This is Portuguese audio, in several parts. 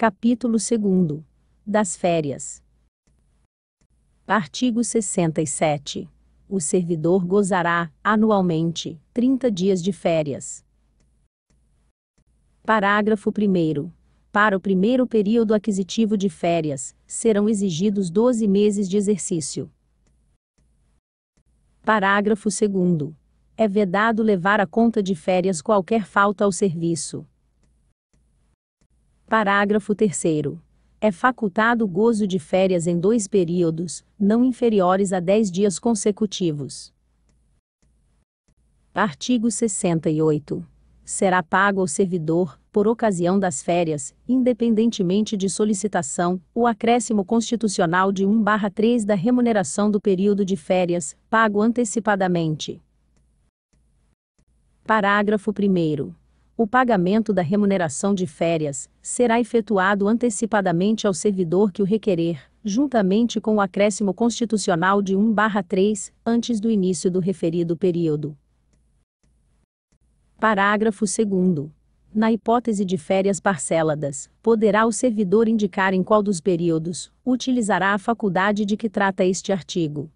Capítulo 2 Das férias. Artigo 67. O servidor gozará, anualmente, 30 dias de férias. Parágrafo 1. Para o primeiro período aquisitivo de férias, serão exigidos 12 meses de exercício. Parágrafo 2. É vedado levar a conta de férias qualquer falta ao serviço, Parágrafo 3. É facultado o gozo de férias em dois períodos, não inferiores a 10 dias consecutivos. Artigo 68. Será pago ao servidor, por ocasião das férias, independentemente de solicitação, o acréscimo constitucional de 1/3 da remuneração do período de férias, pago antecipadamente. Parágrafo 1 o pagamento da remuneração de férias será efetuado antecipadamente ao servidor que o requerer, juntamente com o acréscimo constitucional de 1/3, antes do início do referido período. Parágrafo 2 na hipótese de férias parceladas, poderá o servidor indicar em qual dos períodos utilizará a faculdade de que trata este artigo.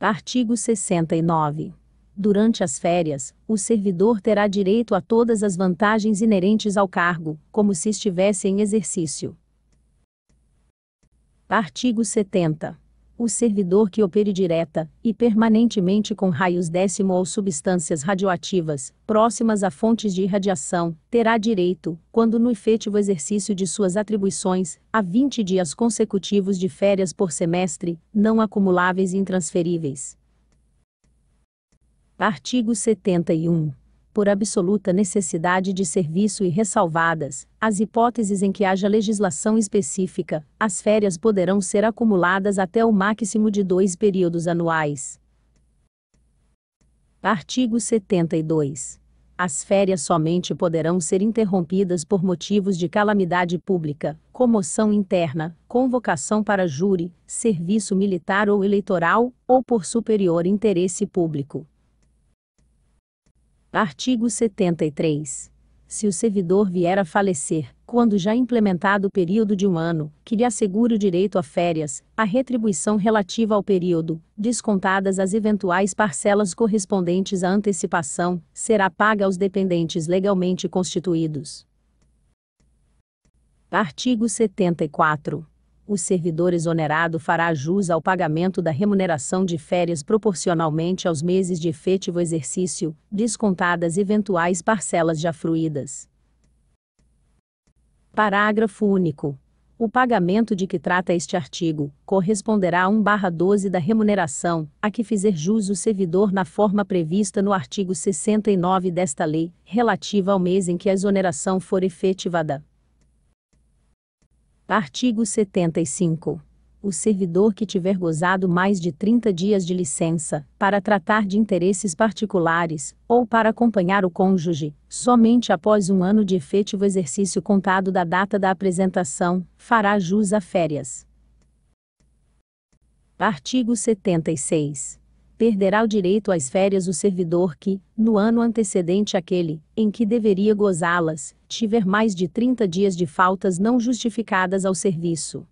Artigo 69. Durante as férias, o servidor terá direito a todas as vantagens inerentes ao cargo, como se estivesse em exercício. Artigo 70. O servidor que opere direta e permanentemente com raios décimo ou substâncias radioativas, próximas a fontes de irradiação, terá direito, quando no efetivo exercício de suas atribuições, a 20 dias consecutivos de férias por semestre, não acumuláveis e intransferíveis Artigo 71. Por absoluta necessidade de serviço e ressalvadas, as hipóteses em que haja legislação específica, as férias poderão ser acumuladas até o máximo de dois períodos anuais. Artigo 72. As férias somente poderão ser interrompidas por motivos de calamidade pública, comoção interna, convocação para júri, serviço militar ou eleitoral, ou por superior interesse público. Artigo 73. Se o servidor vier a falecer, quando já implementado o período de um ano, que lhe assegure o direito a férias, a retribuição relativa ao período, descontadas as eventuais parcelas correspondentes à antecipação, será paga aos dependentes legalmente constituídos. Artigo 74 o servidor exonerado fará jus ao pagamento da remuneração de férias proporcionalmente aos meses de efetivo exercício, descontadas eventuais parcelas já fruídas. Parágrafo único. O pagamento de que trata este artigo corresponderá a 1/12 da remuneração a que fizer jus o servidor na forma prevista no artigo 69 desta lei, relativa ao mês em que a exoneração for efetivada. Artigo 75. O servidor que tiver gozado mais de 30 dias de licença, para tratar de interesses particulares, ou para acompanhar o cônjuge, somente após um ano de efetivo exercício contado da data da apresentação, fará jus a férias. Artigo 76 perderá o direito às férias o servidor que, no ano antecedente àquele em que deveria gozá-las, tiver mais de 30 dias de faltas não justificadas ao serviço.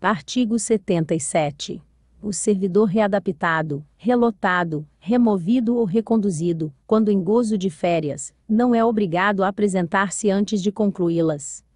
Artigo 77. O servidor readaptado, relotado, removido ou reconduzido, quando em gozo de férias, não é obrigado a apresentar-se antes de concluí-las.